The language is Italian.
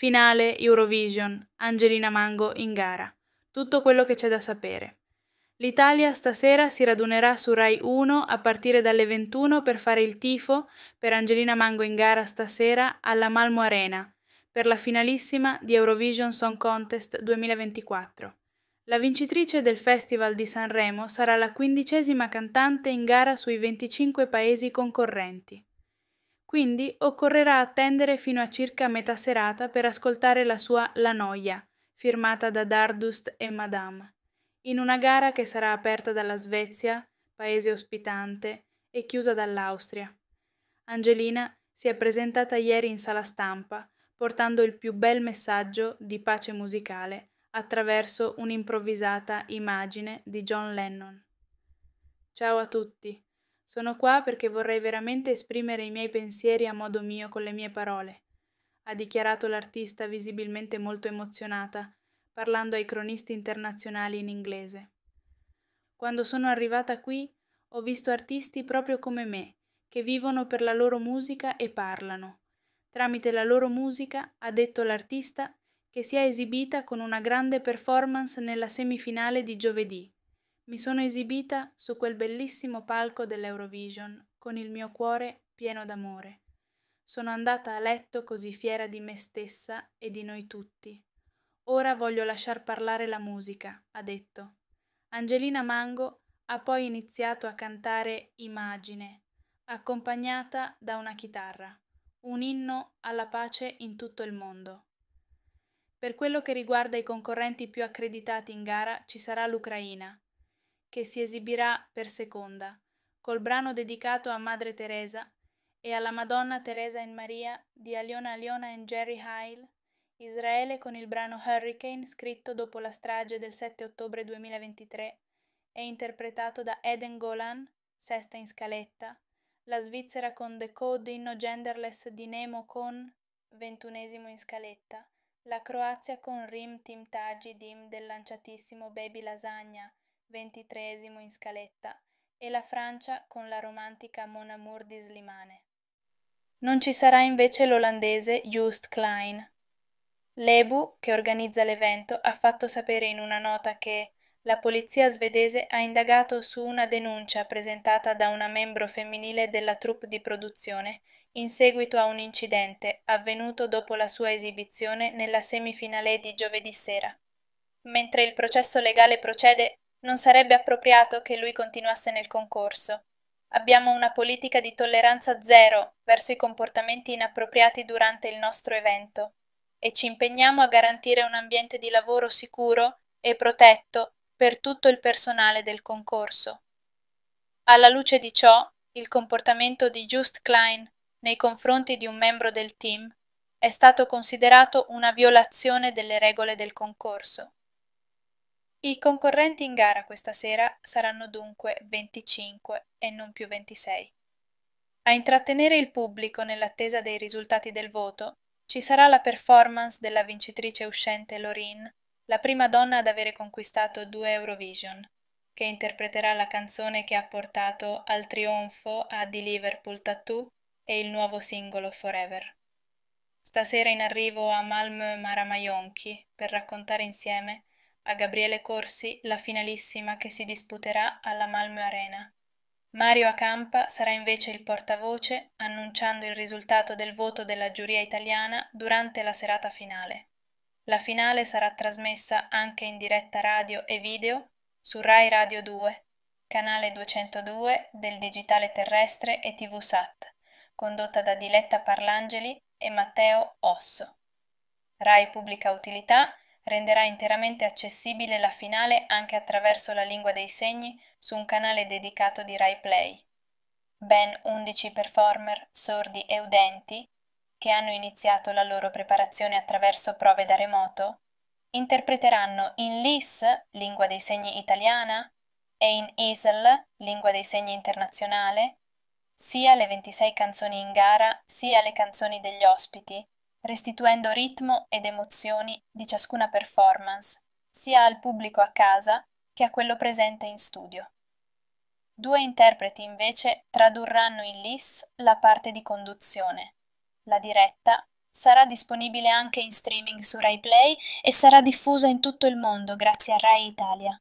Finale Eurovision, Angelina Mango in gara. Tutto quello che c'è da sapere. L'Italia stasera si radunerà su Rai 1 a partire dalle 21 per fare il tifo per Angelina Mango in gara stasera alla Malmo Arena per la finalissima di Eurovision Song Contest 2024. La vincitrice del Festival di Sanremo sarà la quindicesima cantante in gara sui 25 paesi concorrenti quindi occorrerà attendere fino a circa metà serata per ascoltare la sua La Noia, firmata da Dardust e Madame, in una gara che sarà aperta dalla Svezia, paese ospitante, e chiusa dall'Austria. Angelina si è presentata ieri in sala stampa, portando il più bel messaggio di pace musicale attraverso un'improvvisata immagine di John Lennon. Ciao a tutti. Sono qua perché vorrei veramente esprimere i miei pensieri a modo mio con le mie parole, ha dichiarato l'artista visibilmente molto emozionata, parlando ai cronisti internazionali in inglese. Quando sono arrivata qui ho visto artisti proprio come me, che vivono per la loro musica e parlano. Tramite la loro musica, ha detto l'artista, che si è esibita con una grande performance nella semifinale di giovedì, mi sono esibita su quel bellissimo palco dell'Eurovision con il mio cuore pieno d'amore. Sono andata a letto così fiera di me stessa e di noi tutti. Ora voglio lasciar parlare la musica, ha detto. Angelina Mango ha poi iniziato a cantare Imagine, accompagnata da una chitarra, un inno alla pace in tutto il mondo. Per quello che riguarda i concorrenti più accreditati in gara ci sarà l'Ucraina, che si esibirà per seconda, col brano dedicato a Madre Teresa e alla Madonna Teresa in Maria di Aliona Aliona e Jerry Heil, Israele con il brano Hurricane scritto dopo la strage del 7 ottobre 2023 e interpretato da Eden Golan, sesta in scaletta, la Svizzera con The Code Inno Genderless di Nemo con ventunesimo in scaletta, la Croazia con Rim Tim Timtagi Dim del lanciatissimo Baby Lasagna, ventitreesimo in scaletta, e la Francia con la romantica Mon Amour di Slimane. Non ci sarà invece l'olandese Just Klein. L'EBU, che organizza l'evento, ha fatto sapere in una nota che la polizia svedese ha indagato su una denuncia presentata da una membro femminile della troupe di produzione in seguito a un incidente avvenuto dopo la sua esibizione nella semifinale di giovedì sera. Mentre il processo legale procede, non sarebbe appropriato che lui continuasse nel concorso. Abbiamo una politica di tolleranza zero verso i comportamenti inappropriati durante il nostro evento e ci impegniamo a garantire un ambiente di lavoro sicuro e protetto per tutto il personale del concorso. Alla luce di ciò, il comportamento di Just Klein nei confronti di un membro del team è stato considerato una violazione delle regole del concorso. I concorrenti in gara questa sera saranno dunque 25 e non più 26. A intrattenere il pubblico nell'attesa dei risultati del voto ci sarà la performance della vincitrice uscente Lorin, la prima donna ad avere conquistato due Eurovision, che interpreterà la canzone che ha portato al trionfo a The Liverpool Tattoo e il nuovo singolo Forever. Stasera in arrivo a Malmö Maramayonchi per raccontare insieme a Gabriele Corsi la finalissima che si disputerà alla Malmö Arena. Mario Acampa sarà invece il portavoce annunciando il risultato del voto della giuria italiana durante la serata finale. La finale sarà trasmessa anche in diretta radio e video su Rai Radio 2, canale 202 del digitale terrestre e TV Sat, condotta da Diletta Parlangeli e Matteo Osso. Rai Pubblica Utilità renderà interamente accessibile la finale anche attraverso la lingua dei segni su un canale dedicato di Rai Play. Ben 11 performer sordi e udenti, che hanno iniziato la loro preparazione attraverso prove da remoto, interpreteranno in LIS, lingua dei segni italiana, e in ISL, lingua dei segni internazionale, sia le 26 canzoni in gara sia le canzoni degli ospiti, restituendo ritmo ed emozioni di ciascuna performance, sia al pubblico a casa che a quello presente in studio. Due interpreti invece tradurranno in LIS la parte di conduzione. La diretta sarà disponibile anche in streaming su RaiPlay e sarà diffusa in tutto il mondo grazie a Rai Italia.